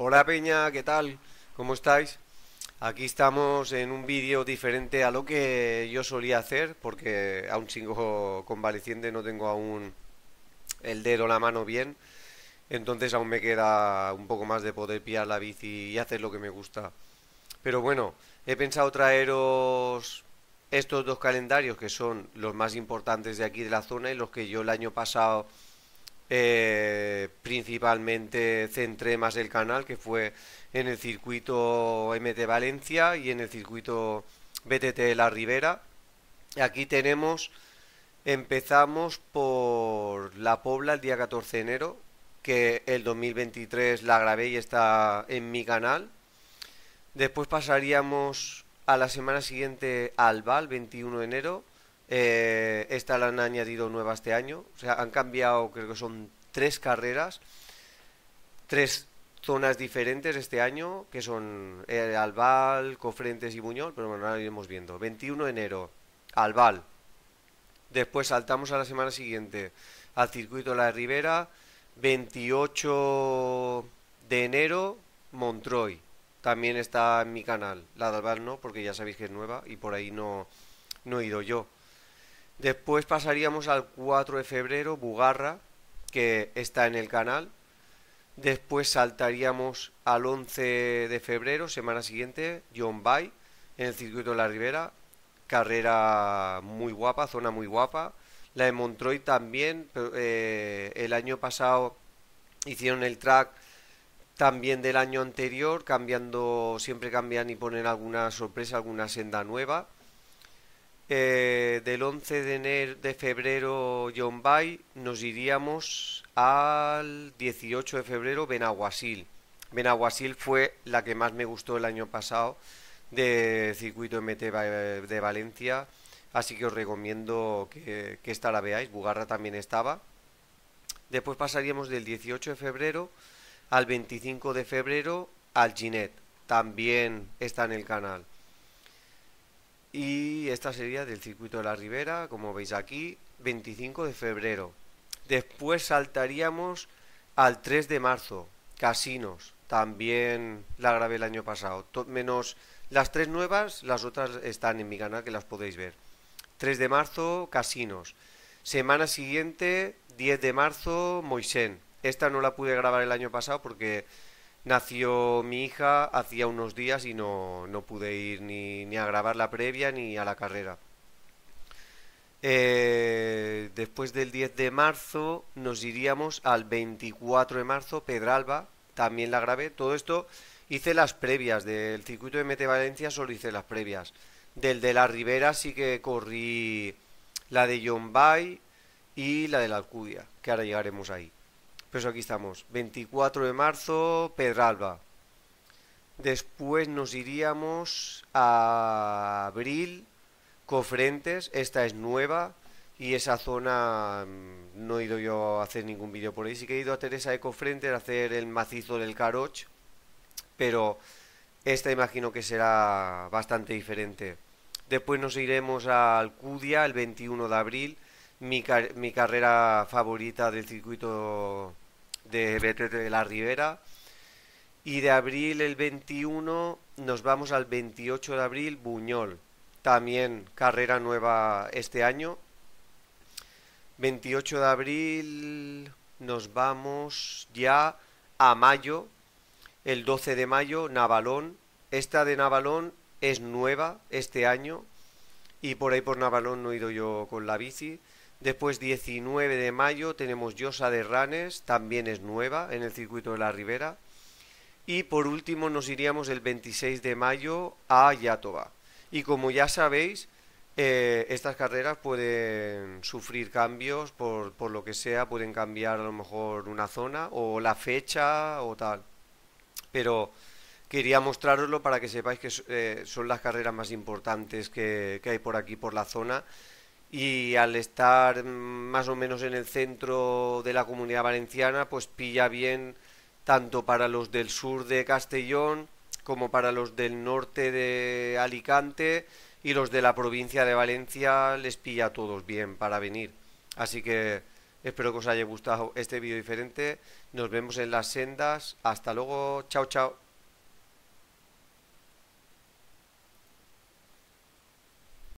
Hola Peña, ¿qué tal? ¿Cómo estáis? Aquí estamos en un vídeo diferente a lo que yo solía hacer, porque aún sigo convaleciente, no tengo aún el dedo, la mano bien, entonces aún me queda un poco más de poder pillar la bici y hacer lo que me gusta. Pero bueno, he pensado traeros estos dos calendarios que son los más importantes de aquí de la zona y los que yo el año pasado eh, principalmente centré más el canal, que fue en el circuito MT Valencia y en el circuito BTT La Ribera. Aquí tenemos, empezamos por La Pobla el día 14 de enero, que el 2023 la grabé y está en mi canal. Después pasaríamos a la semana siguiente al VAL, 21 de enero eh, esta la han añadido nueva este año. O sea, han cambiado, creo que son tres carreras, tres zonas diferentes este año, que son eh, Albal, Cofrentes y Buñol, pero bueno, ahora iremos viendo. 21 de enero, Albal. Después saltamos a la semana siguiente al circuito La Ribera. 28 de enero, Montroy. También está en mi canal. La de Albal no, porque ya sabéis que es nueva y por ahí no, no he ido yo. Después pasaríamos al 4 de febrero, Bugarra, que está en el canal. Después saltaríamos al 11 de febrero, semana siguiente, John Bay, en el circuito de la Ribera. Carrera muy guapa, zona muy guapa. La de Montroy también, eh, el año pasado hicieron el track también del año anterior, cambiando, siempre cambian y ponen alguna sorpresa, alguna senda nueva. Eh, del 11 de, enero, de febrero nos iríamos al 18 de febrero Benaguasil. Benaguasil fue la que más me gustó el año pasado de circuito MT de Valencia, así que os recomiendo que, que esta la veáis, Bugarra también estaba. Después pasaríamos del 18 de febrero al 25 de febrero al Ginet, también está en el canal. Y esta sería del circuito de la Ribera, como veis aquí, 25 de febrero. Después saltaríamos al 3 de marzo, casinos. También la grabé el año pasado. Menos las tres nuevas, las otras están en mi canal que las podéis ver. 3 de marzo, casinos. Semana siguiente, 10 de marzo, Moisén. Esta no la pude grabar el año pasado porque Nació mi hija hacía unos días y no, no pude ir ni, a grabar la previa ni a la carrera. Eh, después del 10 de marzo nos iríamos al 24 de marzo, Pedralba, también la grabé. Todo esto hice las previas, del circuito de Mete Valencia solo hice las previas. Del de la Ribera sí que corrí la de Yombay y la de la Alcudia, que ahora llegaremos ahí. Pues aquí estamos, 24 de marzo, Pedralba. Después nos iríamos a abril, Cofrentes, esta es nueva y esa zona mm, no he ido yo a hacer ningún vídeo por ahí. Sí que he ido a Teresa de Cofrentes a hacer el macizo del Caroch, pero esta imagino que será bastante diferente. Después nos iremos a Alcudia el 21 de abril mi, mi carrera favorita del circuito de de la Ribera. Y de abril el 21 nos vamos al 28 de abril Buñol. También carrera nueva este año. 28 de abril nos vamos ya a mayo. El 12 de mayo Navalón. Esta de Navalón es nueva este año. Y por ahí por Navalón no he ido yo con la bici. Después 19 de mayo tenemos Llosa de Ranes, también es nueva en el circuito de la Ribera. Y por último nos iríamos el 26 de mayo a Yatoba. Y como ya sabéis, eh, estas carreras pueden sufrir cambios por, por lo que sea, pueden cambiar a lo mejor una zona o la fecha o tal. Pero quería mostraroslo para que sepáis que eh, son las carreras más importantes que, que hay por aquí, por la zona y al estar más o menos en el centro de la comunidad valenciana, pues pilla bien tanto para los del sur de Castellón como para los del norte de Alicante y los de la provincia de Valencia les pilla a todos bien para venir. Así que espero que os haya gustado este vídeo diferente. Nos vemos en las sendas. Hasta luego. Chao, chao.